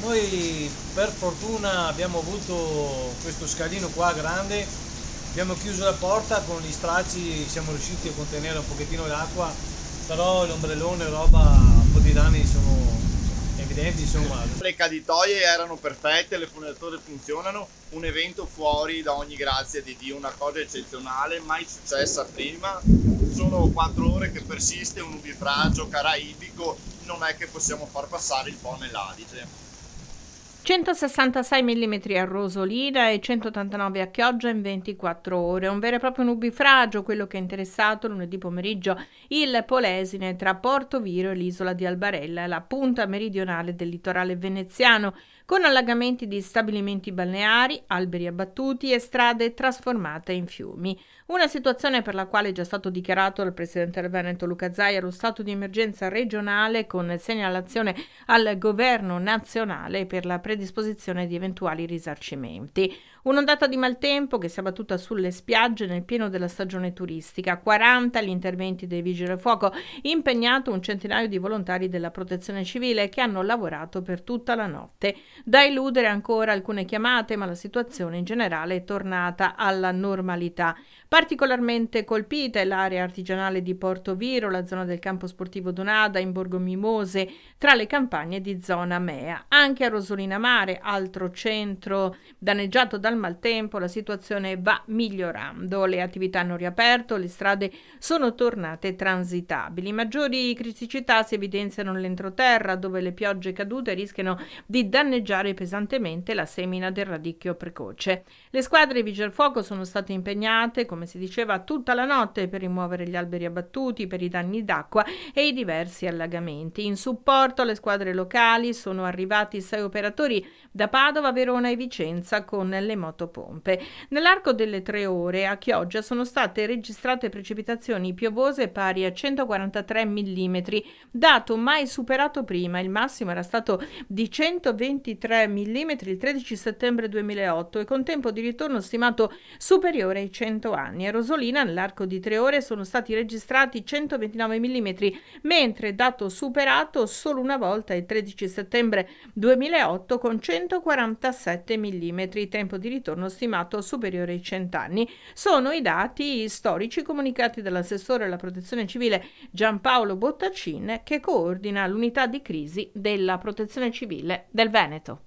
Noi per fortuna abbiamo avuto questo scalino qua grande, abbiamo chiuso la porta con gli stracci, siamo riusciti a contenere un pochettino l'acqua, però l'ombrellone e roba, un po' di danni sono evidenti insomma. Le caditoie erano perfette, le fondature funzionano, un evento fuori da ogni grazia di Dio, una cosa eccezionale, mai successa prima, sono quattro ore che persiste un ubifragio caraibico, non è che possiamo far passare il po' nell'Adige. 166 mm a Rosolina e 189 a Chioggia in 24 ore. Un vero e proprio nubifragio quello che ha interessato lunedì pomeriggio il Polesine tra Porto Viro e l'isola di Albarella, la punta meridionale del litorale veneziano, con allagamenti di stabilimenti balneari, alberi abbattuti e strade trasformate in fiumi. Una situazione per la quale è già stato dichiarato dal presidente del Veneto Luca Zaia lo stato di emergenza regionale con segnalazione al governo nazionale per la presenza disposizione di eventuali risarcimenti. Un'ondata di maltempo che si è abbattuta sulle spiagge nel pieno della stagione turistica, 40 gli interventi dei vigili del fuoco, impegnato un centinaio di volontari della protezione civile che hanno lavorato per tutta la notte. Da eludere ancora alcune chiamate, ma la situazione in generale è tornata alla normalità. Particolarmente colpita è l'area artigianale di Porto Viro, la zona del campo sportivo Donada in Borgo Mimose, tra le campagne di zona Mea. Anche a Rosolina Calamare, altro centro danneggiato dal maltempo, la situazione va migliorando, le attività hanno riaperto, le strade sono tornate transitabili. Maggiori criticità si evidenziano nell'entroterra, dove le piogge cadute rischiano di danneggiare pesantemente la semina del radicchio precoce. Le squadre Vigilfuoco sono state impegnate, come si diceva, tutta la notte per rimuovere gli alberi abbattuti, per i danni d'acqua e i diversi allagamenti. In supporto alle squadre locali sono arrivati sei operatori viaggiatori da Padova, Verona e Vicenza con le motopompe. Nell'arco delle tre ore a Chioggia sono state registrate precipitazioni piovose pari a 143 mm, dato mai superato prima. Il massimo era stato di 123 mm il 13 settembre 2008 e con tempo di ritorno stimato superiore ai 100 anni. A Rosolina nell'arco di tre ore sono stati registrati 129 mm, mentre dato superato solo una volta il 13 settembre 2008 con 147 mm, tempo di ritorno stimato superiore ai 100 anni. Sono i dati storici comunicati dall'assessore alla protezione civile Giampaolo Bottacin che coordina l'unità di crisi della protezione civile del Veneto.